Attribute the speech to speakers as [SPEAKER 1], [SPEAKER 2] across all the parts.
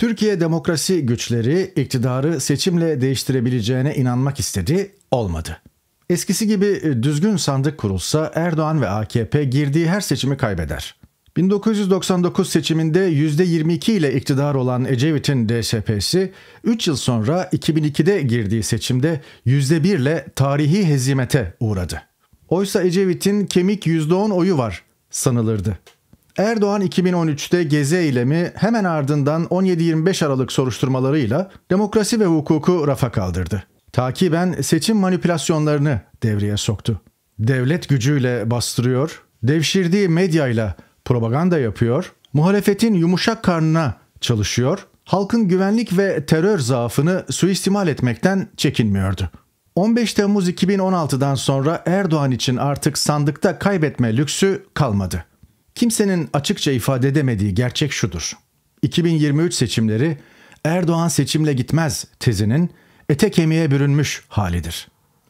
[SPEAKER 1] Türkiye demokrasi güçleri iktidarı seçimle değiştirebileceğine inanmak istedi, olmadı. Eskisi gibi e, düzgün sandık kurulsa Erdoğan ve AKP girdiği her seçimi kaybeder. 1999 seçiminde %22 ile iktidar olan Ecevit'in DSP'si 3 yıl sonra 2002'de girdiği seçimde %1 ile tarihi hezimete uğradı. Oysa Ecevit'in kemik %10 oyu var sanılırdı. Erdoğan 2013'te gezi eylemi hemen ardından 17-25 Aralık soruşturmalarıyla demokrasi ve hukuku rafa kaldırdı. Takiben seçim manipülasyonlarını devreye soktu. Devlet gücüyle bastırıyor, devşirdiği medyayla propaganda yapıyor, muhalefetin yumuşak karnına çalışıyor, halkın güvenlik ve terör zaafını suistimal etmekten çekinmiyordu. 15 Temmuz 2016'dan sonra Erdoğan için artık sandıkta kaybetme lüksü kalmadı. Kimsenin açıkça ifade edemediği gerçek şudur. 2023 seçimleri Erdoğan seçimle gitmez tezinin ete kemiğe bürünmüş halidir.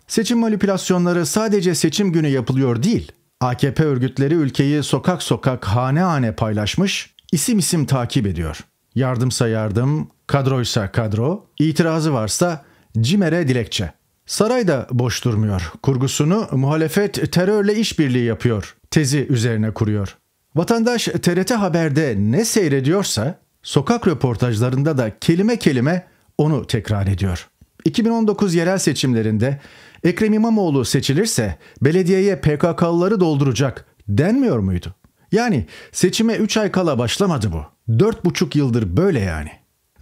[SPEAKER 1] Seçim manipülasyonları sadece seçim günü yapılıyor değil. AKP örgütleri ülkeyi sokak sokak hane hane paylaşmış, isim isim takip ediyor. Yardımsa yardım, kadroysa kadro, itirazı varsa cimere dilekçe. Saray da boş durmuyor. Kurgusunu muhalefet terörle işbirliği yapıyor tezi üzerine kuruyor. Vatandaş TRT Haber'de ne seyrediyorsa sokak röportajlarında da kelime kelime onu tekrar ediyor. 2019 yerel seçimlerinde Ekrem İmamoğlu seçilirse belediyeye PKK'lıları dolduracak denmiyor muydu? Yani seçime 3 ay kala başlamadı bu. 4,5 yıldır böyle yani.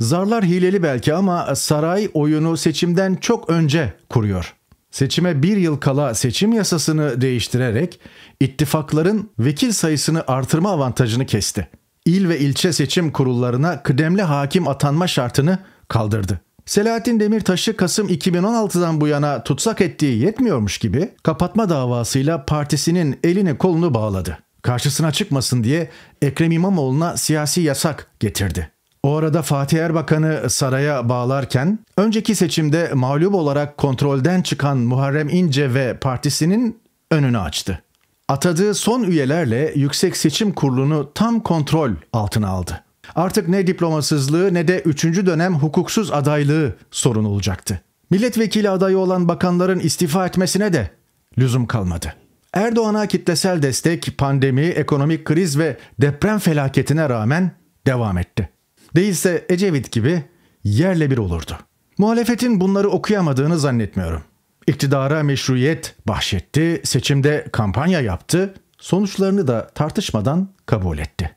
[SPEAKER 1] Zarlar hileli belki ama saray oyunu seçimden çok önce kuruyor. Seçime bir yıl kala seçim yasasını değiştirerek ittifakların vekil sayısını artırma avantajını kesti. İl ve ilçe seçim kurullarına kıdemli hakim atanma şartını kaldırdı. Selahattin Demirtaş'ı Kasım 2016'dan bu yana tutsak ettiği yetmiyormuş gibi kapatma davasıyla partisinin elini kolunu bağladı. Karşısına çıkmasın diye Ekrem İmamoğlu'na siyasi yasak getirdi. O arada Fatih Erbakan'ı saraya bağlarken önceki seçimde mağlup olarak kontrolden çıkan Muharrem İnce ve partisinin önünü açtı. Atadığı son üyelerle Yüksek Seçim Kurulu'nu tam kontrol altına aldı. Artık ne diplomasızlığı ne de 3. dönem hukuksuz adaylığı sorun olacaktı. Milletvekili adayı olan bakanların istifa etmesine de lüzum kalmadı. Erdoğan'a kitlesel destek pandemi, ekonomik kriz ve deprem felaketine rağmen devam etti. Değilse Ecevit gibi yerle bir olurdu. Muhalefetin bunları okuyamadığını zannetmiyorum. İktidara meşruiyet bahşetti, seçimde kampanya yaptı, sonuçlarını da tartışmadan kabul etti.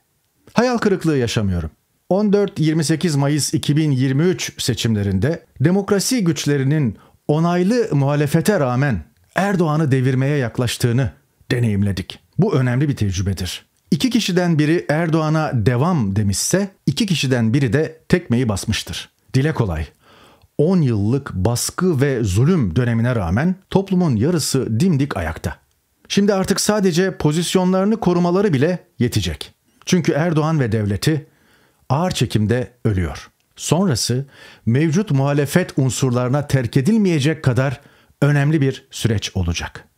[SPEAKER 1] Hayal kırıklığı yaşamıyorum. 14-28 Mayıs 2023 seçimlerinde demokrasi güçlerinin onaylı muhalefete rağmen Erdoğan'ı devirmeye yaklaştığını deneyimledik. Bu önemli bir tecrübedir. İki kişiden biri Erdoğan'a devam demişse iki kişiden biri de tekmeyi basmıştır. Dile kolay. 10 yıllık baskı ve zulüm dönemine rağmen toplumun yarısı dimdik ayakta. Şimdi artık sadece pozisyonlarını korumaları bile yetecek. Çünkü Erdoğan ve devleti ağır çekimde ölüyor. Sonrası mevcut muhalefet unsurlarına terk edilmeyecek kadar önemli bir süreç olacak.''